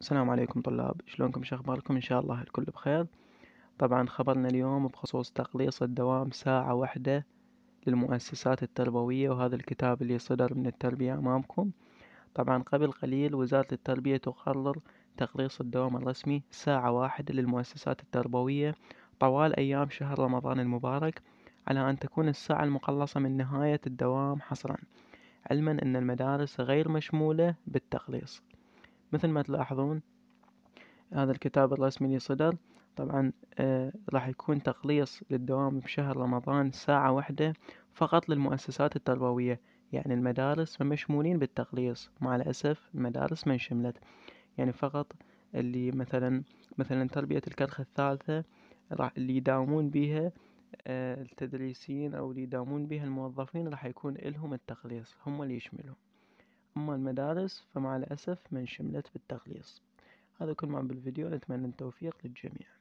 السلام عليكم طلاب شلونكم شخباركم ان شاء الله الكل بخير طبعا خبرنا اليوم بخصوص تقليص الدوام ساعة واحدة للمؤسسات التربوية وهذا الكتاب اللي صدر من التربية امامكم طبعا قبل قليل وزارة التربية تقرر تقليص الدوام الرسمي ساعة واحدة للمؤسسات التربوية طوال ايام شهر رمضان المبارك على ان تكون الساعة المقلصة من نهاية الدوام حصرا علما ان المدارس غير مشمولة بالتقليص مثل ما تلاحظون هذا الكتاب الرسمي صدر طبعا آه، راح يكون تقليص للدوام بشهر رمضان ساعة واحدة فقط للمؤسسات التربوية يعني المدارس مشمولين بالتقليص مع الأسف المدارس ما انشملت يعني فقط اللي مثلا مثلا تربية الكرخ الثالثة راح اللي يداومون بيها آه، التدريسين أو اللي يداومون بيها الموظفين راح يكون إلهم التقليص هم اللي يشملهم أما المدارس فمع الأسف من منشملت بالتخليص هذا كل ما بالفيديو نتمنى التوفيق للجميع